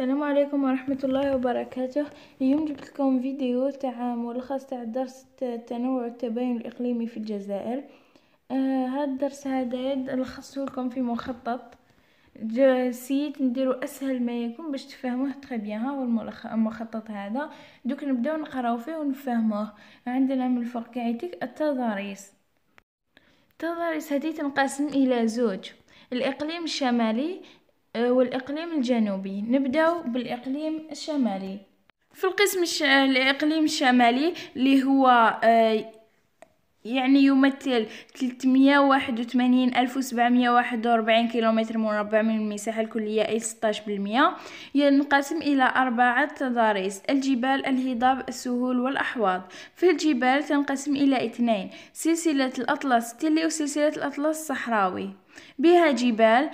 السلام عليكم ورحمة الله وبركاته اليوم جبت لكم فيديو تاع ملخص تاع درس تنوع التباين الإقليمي في الجزائر آه هاد الدرس هذا لخصته لكم في مخطط سيت نديرو اسهل ما يكون باش تفهموه تري بيان ها المخطط هذا دوك نبداو نقراو فيه ونفهموه عندنا من الفوق كاعتك التضاريس التضاريس هذه تنقسم الى زوج الاقليم الشمالي آه، والإقليم الجنوبي نبدأ بالإقليم الشمالي في القسم الش... الإقليم الشمالي اللي هو آه، يعني يمثل 381741 كيلومتر مربع من المساحة الكلية أي 16% ينقسم إلى أربعة تضاريس الجبال الهضاب السهول والأحواض في الجبال تنقسم إلى اثنين سلسلة الأطلس التلي وسلسلة الأطلس الصحراوي بها جبال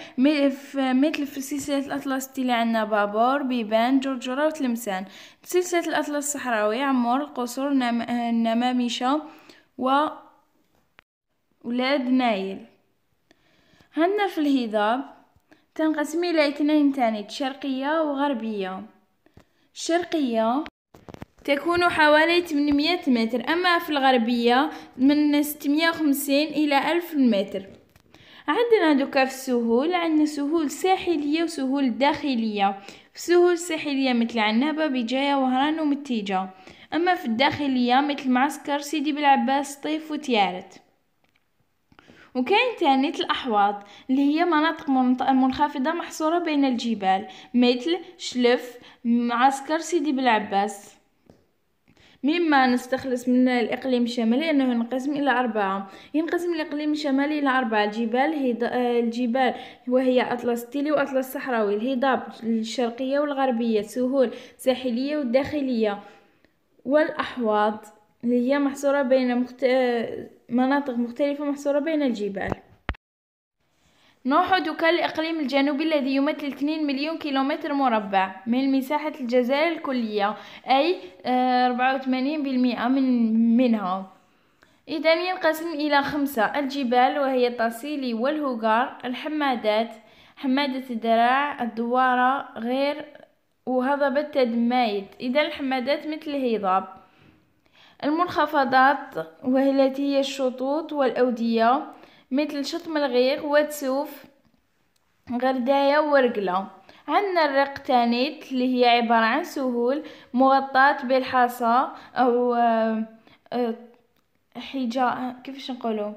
مثل في سلسلة الأطلس اللي عندنا بابور بيبان جرجرة وتلمسان سلسلة الأطلس الصحراوي عمور القصور نم... نم... و ولاد نايل عندنا في الهضاب تنقسم الى اثنين ثاني شرقية وغربية الشرقية تكون حوالي 800 متر أما في الغربية من 650 إلى 1000 متر عندنا دوكا في السهول عندنا سهول ساحلية وسهول داخلية في سهول ساحلية مثل عنابة بجاية وهران ومتيجة أما في الداخلية مثل معسكر سيدي بلعباس طيف وتيارت وكاين تاني الأحواض اللي هي مناطق منخفضة محصورة بين الجبال مثل شلف معسكر سيدي بلعباس مما نستخلص من الإقليم الشمالي أنه ينقسم إلى أربعة ينقسم الإقليم الشمالي إلى أربعة الجبال هيد... آه، الجبال وهي أطلس تيلي وأطلس صحراوي الهضاب الشرقية والغربية سهول ساحلية والداخلية والأحواض اللي هي محصورة بين مخت... مناطق مختلفة محصورة بين الجبال نوح دكا الإقليم الجنوبي الذي يمثل 2 مليون كيلومتر مربع من مساحة الجزائر الكلية أي 84% آه، من منها إذا ينقسم إلى خمسة الجبال وهي التصيلي والهوغار الحمادات حمادة الدراع الدوارة غير وهضبت تدمايت إذا الحمادات مثل الهضاب المنخفضات وهي الشطوط والأودية مثل شطم الغيق وتسوف غرداية ورقلة عندنا الرقتانيت اللي هي عبارة عن سهول مغطاة بالحصى أو آه، آه، حجارة كيفاش نقولو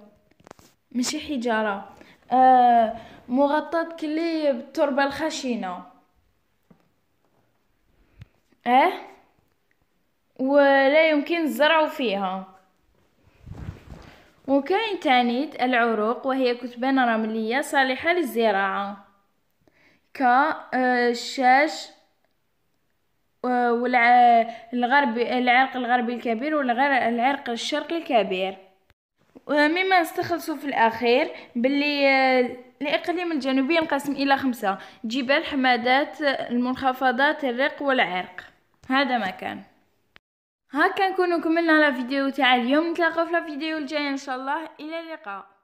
ماشي حجارة آه، مغطاة كلي بالتربة الخشنة اه ولا يمكن الزرع فيها وكاين تانيت العروق وهي كتبان رملية صالحة للزراعة آه، الشاش آه، والغربي العرق الغربي الكبير والعرق الشرقي الكبير مما نستخلصو في الأخير باللي الإقليم آه، الجنوبي ينقسم إلى خمسة جبال حمادات المنخفضات الرق والعرق هذا مكان هكا نكونو كملنا لا فيديو تاع اليوم نتلاقاو في لا فيديو الجايه ان شاء الله الى اللقاء